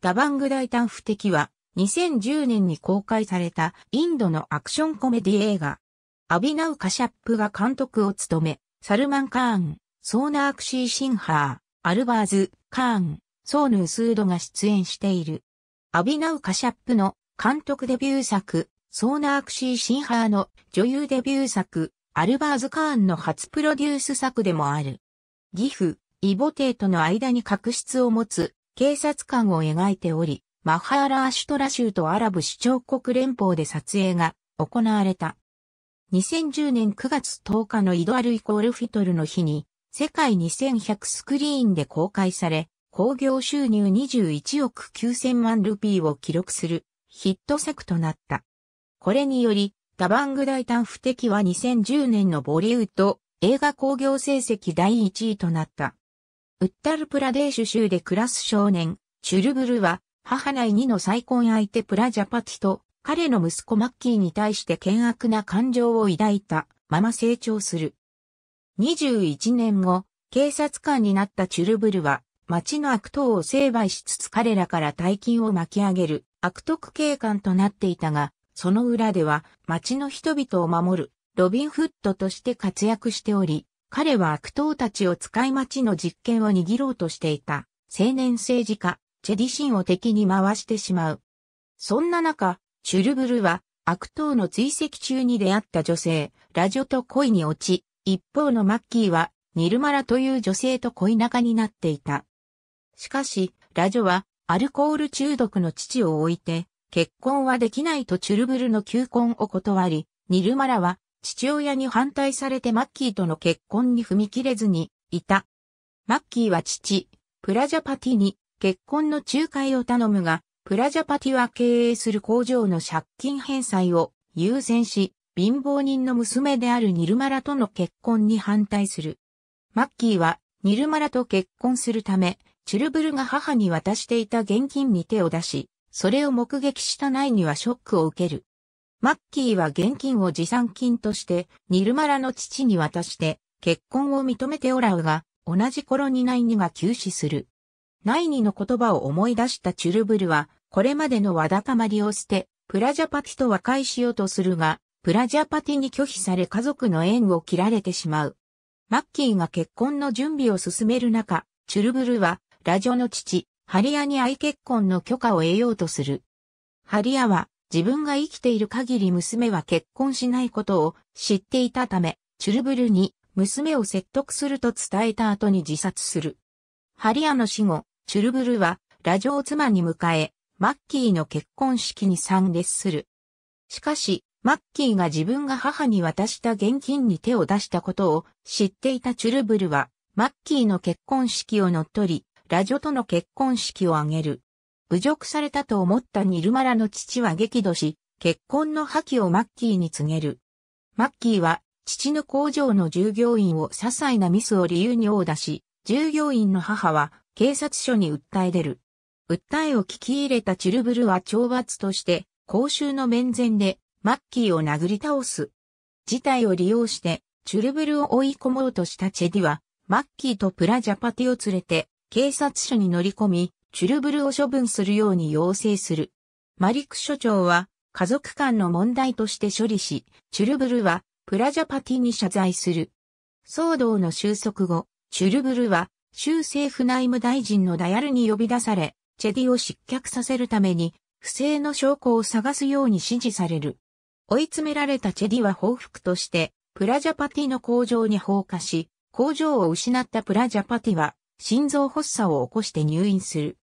ダバング大胆不敵は2010年に公開されたインドのアクションコメディ映画。アビナウ・カシャップが監督を務め、サルマン・カーン、ソーナークシー・シンハー、アルバーズ、カーン、ソーヌー・スードが出演している。アビナウ・カシャップの監督デビュー作、ソーナークシー・シンハーの女優デビュー作、アルバーズ・カーンの初プロデュース作でもある。ギフ、イボテイとの間に確執を持つ警察官を描いており、マハーラーシュトラ州とアラブ首長国連邦で撮影が行われた。2010年9月10日のイドアルイコールフィトルの日に、世界2100スクリーンで公開され、興行収入21億9000万ルピーを記録するヒット作となった。これにより、ダバング大胆不敵は2010年のボリウッド映画興行成績第1位となった。ウッタルプラデーシュ州で暮らす少年、チュルブルは、母内2の再婚相手プラジャパティと、彼の息子マッキーに対して険悪な感情を抱いたまま成長する。21年後、警察官になったチュルブルは、町の悪党を成敗しつつ彼らから大金を巻き上げる悪徳警官となっていたが、その裏では町の人々を守るロビンフッドとして活躍しており、彼は悪党たちを使い町の実権を握ろうとしていた青年政治家、チェディシンを敵に回してしまう。そんな中、チュルブルは悪党の追跡中に出会った女性、ラジョと恋に落ち、一方のマッキーはニルマラという女性と恋仲になっていた。しかし、ラジョはアルコール中毒の父を置いて、結婚はできないとチュルブルの求婚を断り、ニルマラは父親に反対されてマッキーとの結婚に踏み切れずにいた。マッキーは父、プラジャパティに結婚の仲介を頼むが、プラジャパティは経営する工場の借金返済を優先し、貧乏人の娘であるニルマラとの結婚に反対する。マッキーはニルマラと結婚するため、チルブルが母に渡していた現金に手を出し、それを目撃したナイにはショックを受ける。マッキーは現金を持参金として、ニルマラの父に渡して、結婚を認めておらうが、同じ頃にナイニが急死する。ナイニの言葉を思い出したチュルブルは、これまでのわだかまりを捨て、プラジャパティと和解しようとするが、プラジャパティに拒否され家族の縁を切られてしまう。マッキーが結婚の準備を進める中、チュルブルは、ラジオの父、ハリアに愛結婚の許可を得ようとする。ハリアは、自分が生きている限り娘は結婚しないことを知っていたため、チュルブルに娘を説得すると伝えた後に自殺する。ハリアの死後、チュルブルはラジオを妻に迎え、マッキーの結婚式に参列する。しかし、マッキーが自分が母に渡した現金に手を出したことを知っていたチュルブルは、マッキーの結婚式を乗っ取り、ラジオとの結婚式を挙げる。侮辱されたと思ったニルマラの父は激怒し、結婚の破棄をマッキーに告げる。マッキーは、父の工場の従業員を些細なミスを理由に殴打し、従業員の母は警察署に訴え出る。訴えを聞き入れたチュルブルは懲罰として、公衆の面前でマッキーを殴り倒す。事態を利用して、チュルブルを追い込もうとしたチェディは、マッキーとプラジャパティを連れて、警察署に乗り込み、チュルブルを処分するように要請する。マリク所長は、家族間の問題として処理し、チュルブルは、プラジャパティに謝罪する。騒動の収束後、チュルブルは、州政府内務大臣のダヤルに呼び出され、チェディを失脚させるために、不正の証拠を探すように指示される。追い詰められたチェディは報復として、プラジャパティの工場に放火し、工場を失ったプラジャパティは、心臓発作を起こして入院する。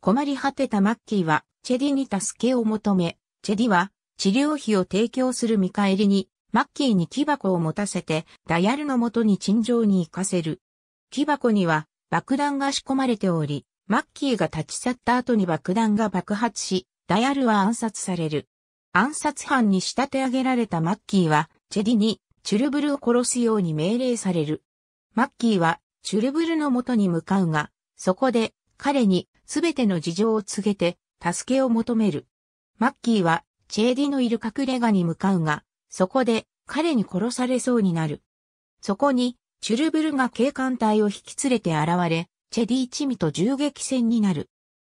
困り果てたマッキーは、チェディに助けを求め、チェディは、治療費を提供する見返りに、マッキーに木箱を持たせて、ダヤルのもとに陳情に行かせる。木箱には、爆弾が仕込まれており、マッキーが立ち去った後に爆弾が爆発し、ダヤルは暗殺される。暗殺犯に仕立て上げられたマッキーは、チェディに、チュルブルを殺すように命令される。マッキーは、チュルブルの元に向かうが、そこで彼に全ての事情を告げて助けを求める。マッキーはチェーディのいる隠れ家に向かうが、そこで彼に殺されそうになる。そこにチュルブルが警官隊を引き連れて現れ、チェディ一味と銃撃戦になる。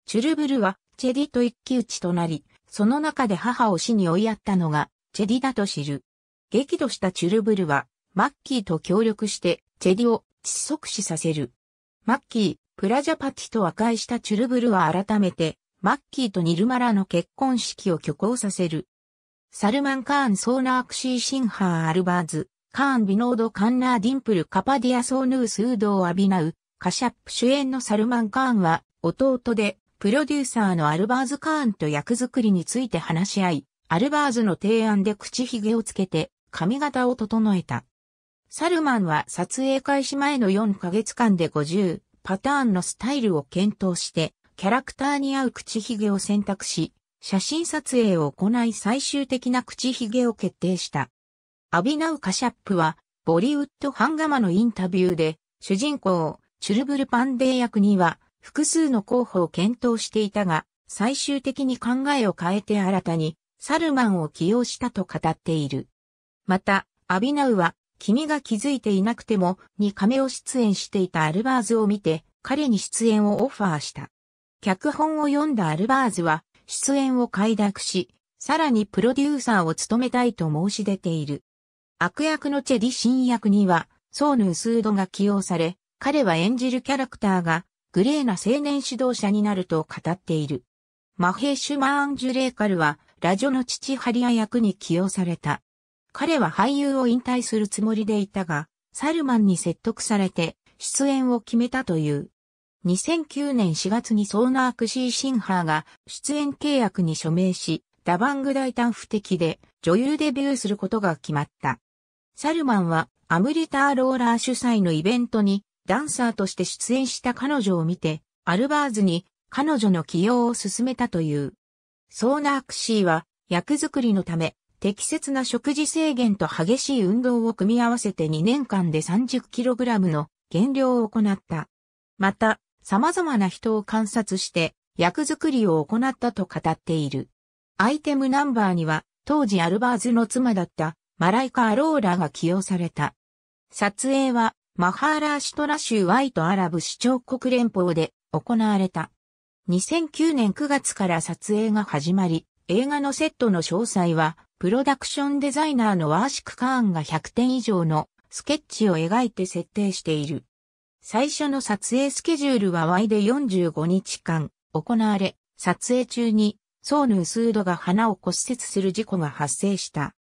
チュルブルはチェディと一騎打ちとなり、その中で母を死に追いやったのがチェディだと知る。激怒したチュルブルはマッキーと協力してチェディを即死させる。マッキー、プラジャパティと和解したチュルブルは改めて、マッキーとニルマラの結婚式を挙行させる。サルマン・カーン・ソーナークシー・シンハー・アルバーズ、カーン・ビノード・カンナー・ディンプル・カパディア・ソーヌース・ウードをアビナウ、カシャップ主演のサルマン・カーンは、弟で、プロデューサーのアルバーズ・カーンと役作りについて話し合い、アルバーズの提案で口ひげをつけて、髪型を整えた。サルマンは撮影開始前の4ヶ月間で50パターンのスタイルを検討して、キャラクターに合う口ひげを選択し、写真撮影を行い最終的な口ひげを決定した。アビナウ・カシャップは、ボリウッド・ハンガマのインタビューで、主人公、チュルブル・パンデー役には、複数の候補を検討していたが、最終的に考えを変えて新たに、サルマンを起用したと語っている。また、アビナウは、君が気づいていなくてもに亀を出演していたアルバーズを見て彼に出演をオファーした。脚本を読んだアルバーズは出演を快諾し、さらにプロデューサーを務めたいと申し出ている。悪役のチェディ新役にはソーヌスードが起用され、彼は演じるキャラクターがグレーな青年指導者になると語っている。マヘシュマーン・ジュレーカルはラジオの父ハリア役に起用された。彼は俳優を引退するつもりでいたが、サルマンに説得されて出演を決めたという。2009年4月にソーナークシー・シンハーが出演契約に署名し、ダバング大胆不敵で女優デビューすることが決まった。サルマンはアムリター・ローラー主催のイベントにダンサーとして出演した彼女を見て、アルバーズに彼女の起用を進めたという。ソーナークシーは役作りのため適切な食事制限と激しい運動を組み合わせて2年間で 30kg の減量を行った。また、様々な人を観察して役作りを行ったと語っている。アイテムナンバーには、当時アルバーズの妻だったマライカ・アローラが起用された。撮影は、マハーラーシトラ州ワイトアラブ首長国連邦で行われた。2009年9月から撮影が始まり、映画のセットの詳細はプロダクションデザイナーのワーシク・カーンが100点以上のスケッチを描いて設定している。最初の撮影スケジュールは Y で45日間行われ、撮影中にソーヌスードが花を骨折する事故が発生した。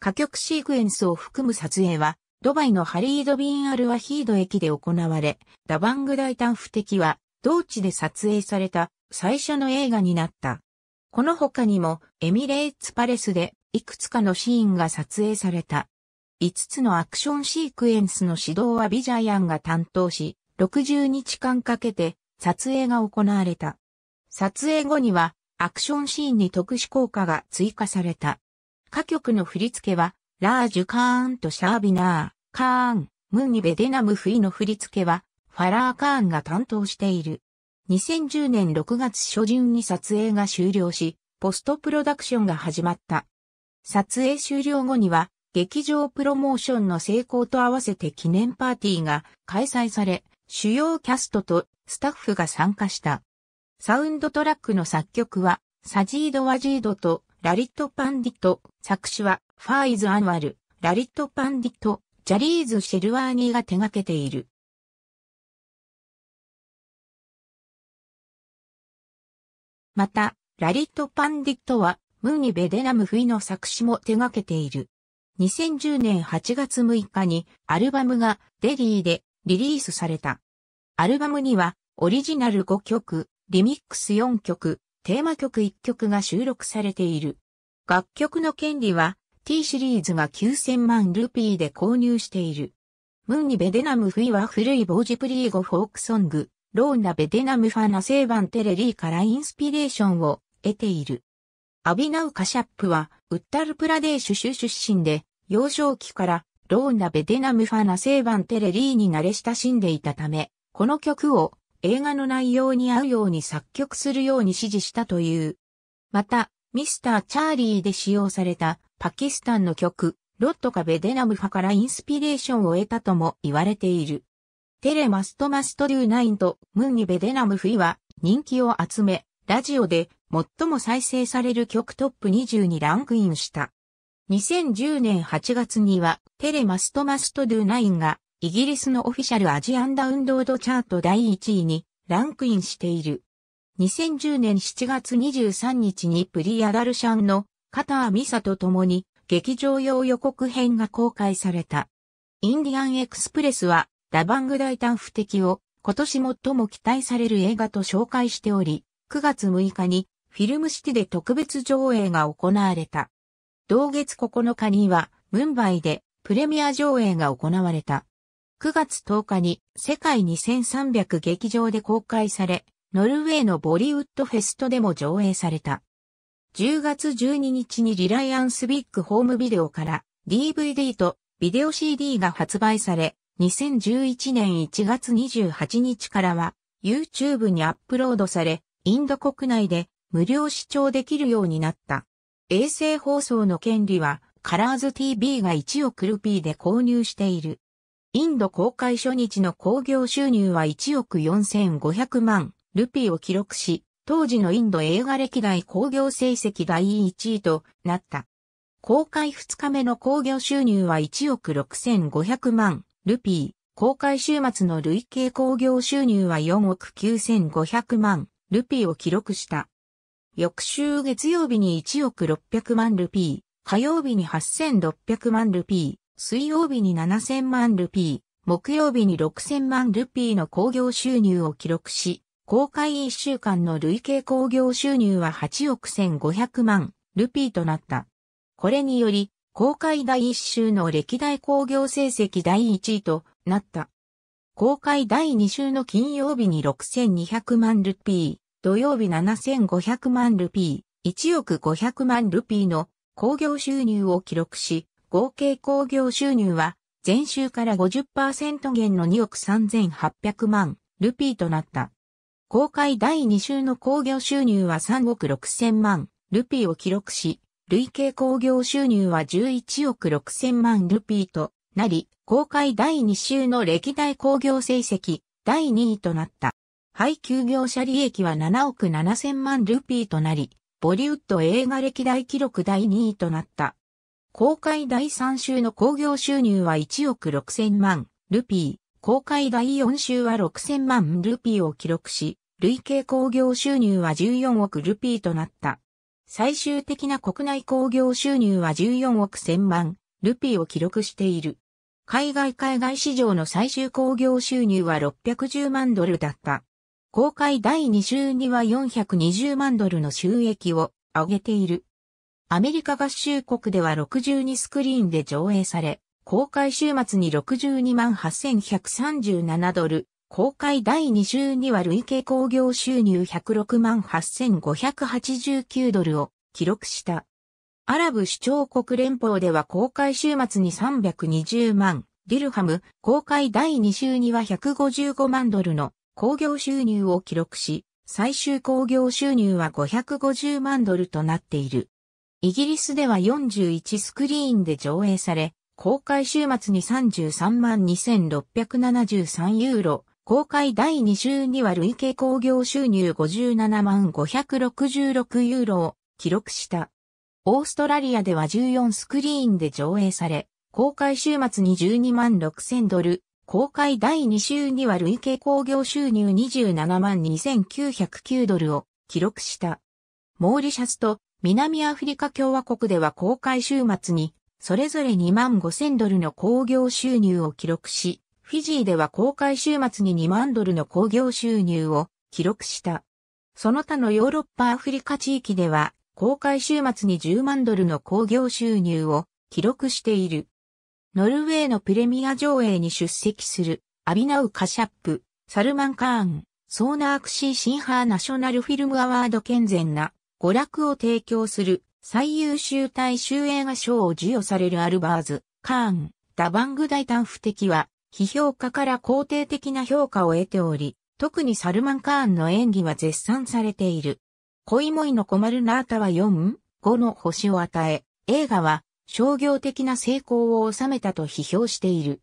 歌曲シークエンスを含む撮影は、ドバイのハリード・ビン・アル・ワヒード駅で行われ、ダバング大胆不敵は、同地で撮影された最初の映画になった。この他にも、エミレーツ・パレスでいくつかのシーンが撮影された。5つのアクションシークエンスの指導はビジャイアンが担当し、60日間かけて撮影が行われた。撮影後にはアクションシーンに特殊効果が追加された。歌曲の振り付けは、ラージュカーンとシャービナー、カーン、ムニベデナムフイの振り付けは、ファラー・カーンが担当している。2010年6月初旬に撮影が終了し、ポストプロダクションが始まった。撮影終了後には、劇場プロモーションの成功と合わせて記念パーティーが開催され、主要キャストとスタッフが参加した。サウンドトラックの作曲は、サジード・ワジードとラリット・パンディット、作詞はファイズ・アンワル、ラリット・パンディット、ジャリーズ・シェルワーニーが手掛けている。また、ラリット・パンディットは、ムーニベデナムフィの作詞も手掛けている。2010年8月6日にアルバムがデリーでリリースされた。アルバムにはオリジナル5曲、リミックス4曲、テーマ曲1曲が収録されている。楽曲の権利は T シリーズが9000万ルピーで購入している。ムーニベデナムフィは古いボージプリーゴフォークソング、ローナベデナムファナセーバンテレリーからインスピレーションを得ている。アビナウ・カシャップは、ウッタルプラデーシュ州出身で、幼少期から、ローナ・ベデナムファナ・セーバン・テレリーに慣れ親しんでいたため、この曲を映画の内容に合うように作曲するように指示したという。また、ミスター・チャーリーで使用されたパキスタンの曲、ロットカ・ベデナムファからインスピレーションを得たとも言われている。テレマストマストデューナインとムンニ・ベデナムフィは人気を集め、ラジオで最も再生される曲トップ20にランクインした。2010年8月には、テレマストマストドゥナインが、イギリスのオフィシャルアジアンダウンロードチャート第1位にランクインしている。2010年7月23日にプリ・アダルシャンのカター・ミサと共に劇場用予告編が公開された。インディアンエクスプレスはダバング大胆不敵を今年最も期待される映画と紹介しており、9月6日にフィルムシティで特別上映が行われた。同月9日には、ムンバイでプレミア上映が行われた。9月10日に世界2300劇場で公開され、ノルウェーのボリウッドフェストでも上映された。10月12日にリライアンスビッグホームビデオから DVD とビデオ CD が発売され、2011年1月28日からは YouTube にアップロードされ、インド国内で無料視聴できるようになった。衛星放送の権利は、カラーズ TV が1億ルピーで購入している。インド公開初日の興行収入は1億4500万ルピーを記録し、当時のインド映画歴代興行成績第1位となった。公開2日目の興行収入は1億6500万ルピー、公開週末の累計興行収入は4億9500万ルピーを記録した。翌週月曜日に1億600万ルピー、火曜日に8600万ルピー、水曜日に7000万ルピー、木曜日に6000万ルピーの工業収入を記録し、公開1週間の累計工業収入は8億1500万ルピーとなった。これにより、公開第1週の歴代工業成績第1位となった。公開第2週の金曜日に6200万ルピー。土曜日7500万ルピー、1億500万ルピーの工業収入を記録し、合計工業収入は前週から50%減の2億3800万ルピーとなった。公開第2週の工業収入は3億6000万ルピーを記録し、累計工業収入は11億6000万ルピーとなり、公開第2週の歴代工業成績第2位となった。配給業者利益は7億7千万ルピーとなり、ボリウッド映画歴代記録第2位となった。公開第3週の興行収入は1億6千万ルピー、公開第4週は6千万ルピーを記録し、累計興行収入は14億ルピーとなった。最終的な国内興行収入は14億千万ルピーを記録している。海外海外市場の最終興行収入は610万ドルだった。公開第2週には420万ドルの収益を上げている。アメリカ合衆国では62スクリーンで上映され、公開週末に62万8137ドル、公開第2週には累計興行収入106万8589ドルを記録した。アラブ首長国連邦では公開週末に320万ディルハム、公開第2週には155万ドルの工業収入を記録し、最終工業収入は550万ドルとなっている。イギリスでは41スクリーンで上映され、公開週末に33万2673ユーロ、公開第2週には累計工業収入57万566ユーロを記録した。オーストラリアでは14スクリーンで上映され、公開週末に12万6000ドル、公開第2週には累計興行収入27万2909ドルを記録した。モーリシャスと南アフリカ共和国では公開週末に、それぞれ2万5000ドルの興行収入を記録し、フィジーでは公開週末に2万ドルの興行収入を記録した。その他のヨーロッパアフリカ地域では、公開週末に10万ドルの興行収入を記録している。ノルウェーのプレミア上映に出席する、アビナウ・カシャップ、サルマン・カーン、ソーナークシー・シンハー・ナショナル・フィルム・アワード健全な娯楽を提供する最優秀大衆映画賞を授与されるアルバーズ、カーン、ダバング大胆不敵は、批評家から肯定的な評価を得ており、特にサルマン・カーンの演技は絶賛されている。恋いの困るナータは 4?5 の星を与え、映画は商業的な成功を収めたと批評している。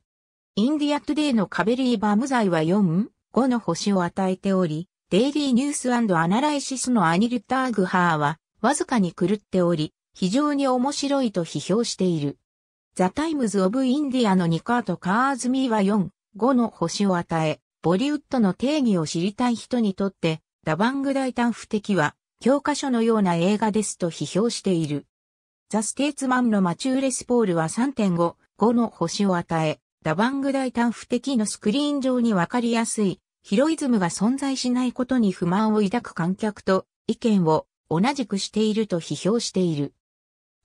インディアトゥデイのカベリーバムムイは4、5の星を与えており、デイリーニュースアナライシスのアニルターグハーは、わずかに狂っており、非常に面白いと批評している。ザ・タイムズ・オブ・インディアのニカート・カーズ・ミーは4、5の星を与え、ボリウッドの定義を知りたい人にとって、ダバング大胆不敵は、教科書のような映画ですと批評している。ザ・ステーツマンのマチューレ・スポールは3.5、5の星を与え、ダバング大胆不敵のスクリーン上にわかりやすい、ヒロイズムが存在しないことに不満を抱く観客と意見を同じくしていると批評している。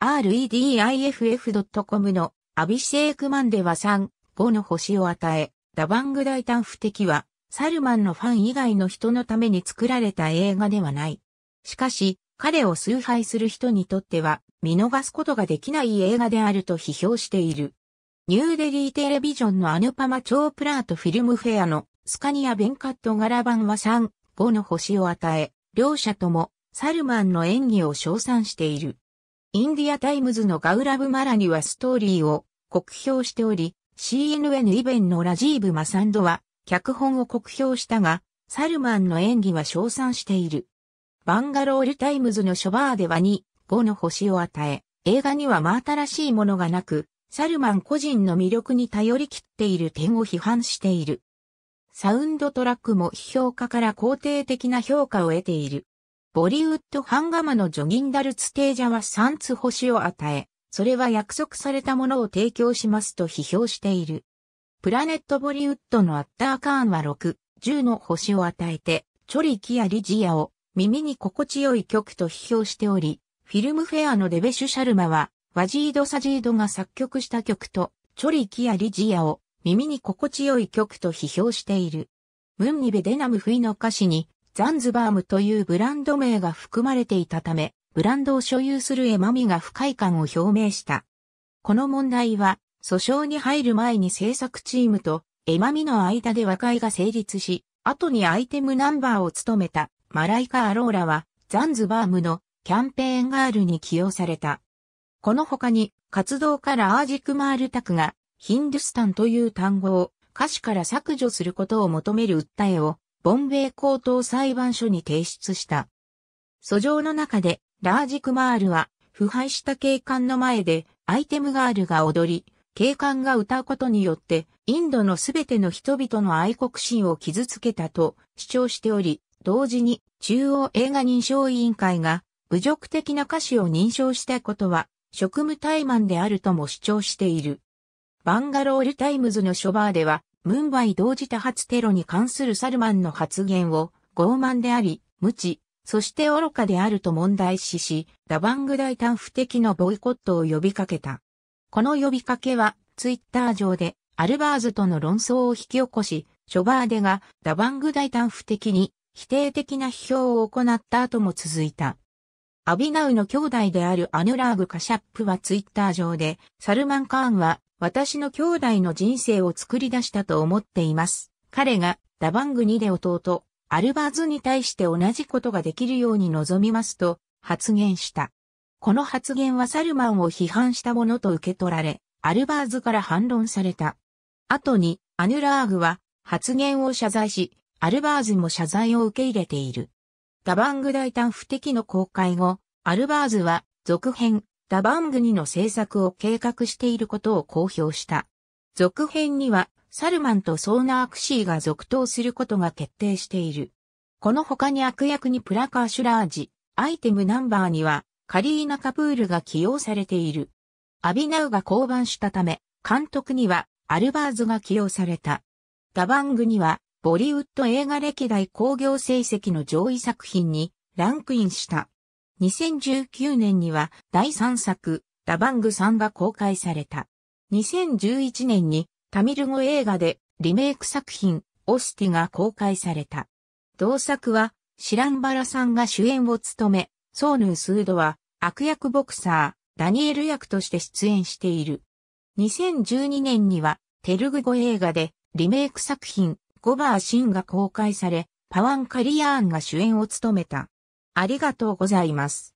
rediff.com のアビシェークマンでは3、5の星を与え、ダバング大胆不敵は、サルマンのファン以外の人のために作られた映画ではない。しかし、彼を崇拝する人にとっては見逃すことができない映画であると批評している。ニューデリーテレビジョンのアヌパマ・チョープラートフィルムフェアのスカニア・ベンカット・ガラバンは3、5の星を与え、両者ともサルマンの演技を称賛している。インディア・タイムズのガウラブ・マラニはストーリーを酷評しており、CNN イベンのラジーブ・マサンドは脚本を酷評したが、サルマンの演技は称賛している。バンガロールタイムズのショバーでは2、5の星を与え、映画には真新しいものがなく、サルマン個人の魅力に頼りきっている点を批判している。サウンドトラックも批評家から肯定的な評価を得ている。ボリウッドハンガマのジョギンダルツテージャは3つ星を与え、それは約束されたものを提供しますと批評している。プラネットボリウッドのアッターカーンは6、10の星を与えて、チョリキやリジアを耳に心地よい曲と批評しており、フィルムフェアのデベシュ・シャルマは、ワジード・サジードが作曲した曲と、チョリ・キア・リジアを耳に心地よい曲と批評している。ムンニベ・デナム・フイの歌詞に、ザンズバームというブランド名が含まれていたため、ブランドを所有するエマミが不快感を表明した。この問題は、訴訟に入る前に制作チームとエマミの間で和解が成立し、後にアイテムナンバーを務めたマライカ・アローラはザンズバームのキャンペーンガールに起用された。この他に活動家ラージクマールタクがヒンドゥスタンという単語を歌詞から削除することを求める訴えをボンベイ高等裁判所に提出した。訴状の中でラージクマールは腐敗した警官の前でアイテムガールが踊り、警官が歌うことによってインドのすべての人々の愛国心を傷つけたと主張しており、同時に中央映画認証委員会が侮辱的な歌詞を認証したことは職務怠慢であるとも主張している。バンガロールタイムズのショバーでは、ムンバイ同時多発テロに関するサルマンの発言を傲慢であり、無知、そして愚かであると問題視し、ダバング大胆不敵のボイコットを呼びかけた。この呼びかけは、ツイッター上で、アルバーズとの論争を引き起こし、ショバーデがダバング大胆不敵に否定的な批評を行った後も続いた。アビナウの兄弟であるアヌラーグ・カシャップはツイッター上で、サルマン・カーンは私の兄弟の人生を作り出したと思っています。彼がダバング2で弟、アルバーズに対して同じことができるように望みますと発言した。この発言はサルマンを批判したものと受け取られ、アルバーズから反論された。後にアヌラーグは発言を謝罪し、アルバーズも謝罪を受け入れている。ダバング大胆不敵の公開後、アルバーズは続編、ダバングにの制作を計画していることを公表した。続編には、サルマンとソーナークシーが続投することが決定している。この他に悪役にプラカーシュラージ、アイテムナンバーには、カリーナ・カプールが起用されている。アビナウが降板したため、監督にはアルバーズが起用された。ダバングにはボリウッド映画歴代興行成績の上位作品にランクインした。2019年には第3作、ダバングさんが公開された。2011年にタミル語映画でリメイク作品、オスティが公開された。同作は、シランバラさんが主演を務め、ソーヌースードは悪役ボクサー、ダニエル役として出演している。2012年には、テルグ語映画でリメイク作品、ゴバーシンが公開され、パワン・カリアーンが主演を務めた。ありがとうございます。